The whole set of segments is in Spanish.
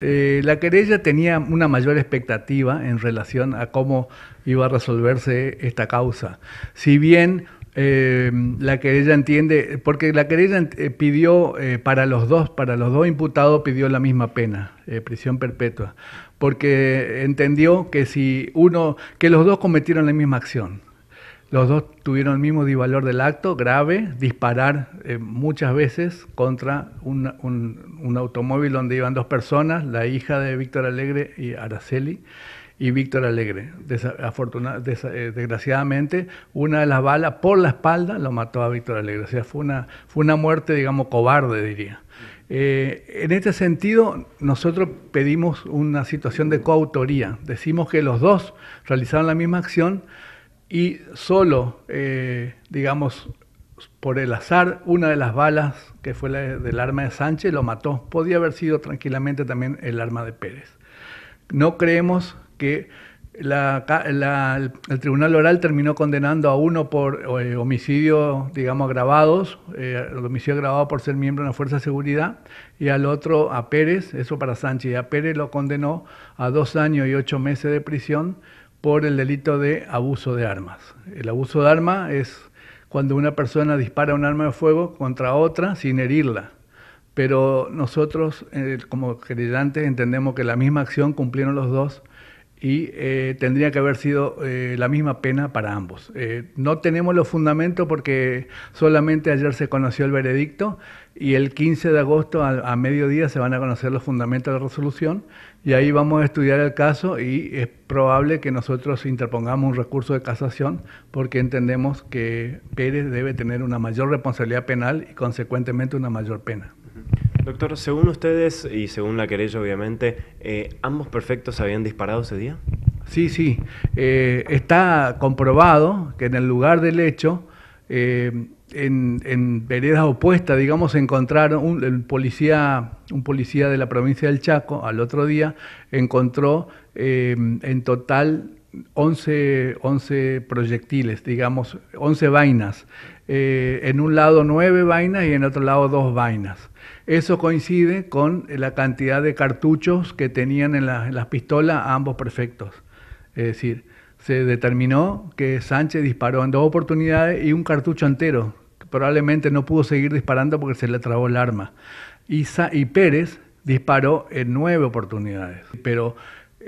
Eh, la querella tenía una mayor expectativa en relación a cómo iba a resolverse esta causa. Si bien eh, la querella entiende, porque la querella eh, pidió para los dos, para los dos imputados pidió la misma pena, prisión perpetua, porque entendió que si uno, que los dos cometieron la misma acción. Los dos tuvieron el mismo divalor del acto, grave, disparar eh, muchas veces contra un, automóvil donde iban dos personas, la hija de Víctor Alegre y Araceli, y Víctor Alegre. Desafortunadamente, eh, desgraciadamente, una de las balas por la espalda lo mató a Víctor Alegre. O sea, fue una, fue una muerte, digamos, cobarde, diría. Eh, en este sentido, nosotros pedimos una situación de coautoría. Decimos que los dos realizaron la misma acción, y solo, eh, digamos, por el azar, una de las balas, que fue del arma de Sánchez, lo mató. Podía haber sido tranquilamente también el arma de Pérez. No creemos que el tribunal oral terminó condenando a uno por eh, homicidio, digamos, agravados, eh, homicidio agravado por ser miembro de la fuerza de seguridad, y al otro, a Pérez, eso para Sánchez, y a Pérez lo condenó a dos años y ocho meses de prisión por el delito de abuso de armas. El abuso de arma es cuando una persona dispara un arma de fuego contra otra sin herirla. Pero nosotros, eh, como creyentes, entendemos que la misma acción cumplieron los dos y eh, tendría que haber sido eh, la misma pena para ambos. Eh, no tenemos los fundamentos porque solamente ayer se conoció el veredicto y el 15 de agosto a, mediodía se van a conocer los fundamentos de resolución y ahí vamos a estudiar el caso y es probable que nosotros interpongamos un recurso de casación porque entendemos que Pérez debe tener una mayor responsabilidad penal y consecuentemente una mayor pena. Doctor, según ustedes y según la querella, obviamente, eh, ¿ambos perfectos habían disparado ese día? Sí, sí. Eh, está comprobado que en el lugar del hecho, eh, en, veredas opuestas, digamos, encontraron un policía, un policía de la provincia del Chaco, al otro día, encontró en total 11, proyectiles, digamos, 11 vainas. Eh, en un lado nueve vainas y en otro lado dos vainas. Eso coincide con la cantidad de cartuchos que tenían en, las pistolas ambos perfectos Es decir, se determinó que Sánchez disparó en dos oportunidades y un cartucho entero. Probablemente no pudo seguir disparando porque se le trabó el arma. y, y Pérez disparó en nueve oportunidades. Pero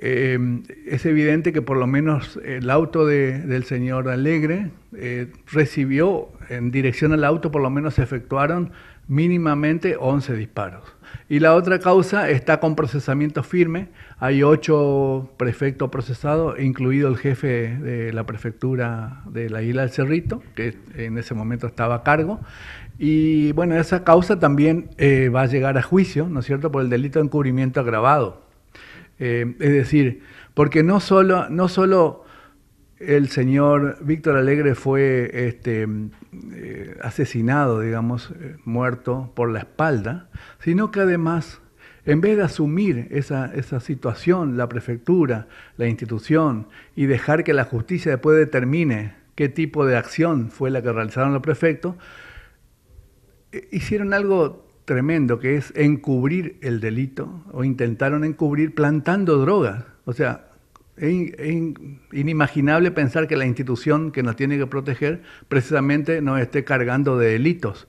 Em, es evidente que por lo menos el auto del señor Alegre eh, recibió, en dirección al auto por lo menos se efectuaron mínimamente 11 disparos. Y la otra causa está con procesamiento firme. Hay ocho prefectos procesados, incluido el jefe de la prefectura de la isla del Cerrito, que en ese momento estaba a cargo. Y bueno, esa causa también eh, va a llegar a juicio, ¿no es cierto?, por el delito de encubrimiento agravado. Eh, es decir, porque no solo, no solo el señor Víctor Alegre fue este, eh, asesinado, digamos, eh, muerto por la espalda, sino que además, en vez de asumir esa, situación, la prefectura, la institución, y dejar que la justicia después determine qué tipo de acción fue la que realizaron los prefectos, hicieron algo tremendo que es encubrir el delito, o intentaron encubrir plantando drogas. O sea, es inimaginable pensar que la institución que nos tiene que proteger precisamente nos esté cargando de delitos.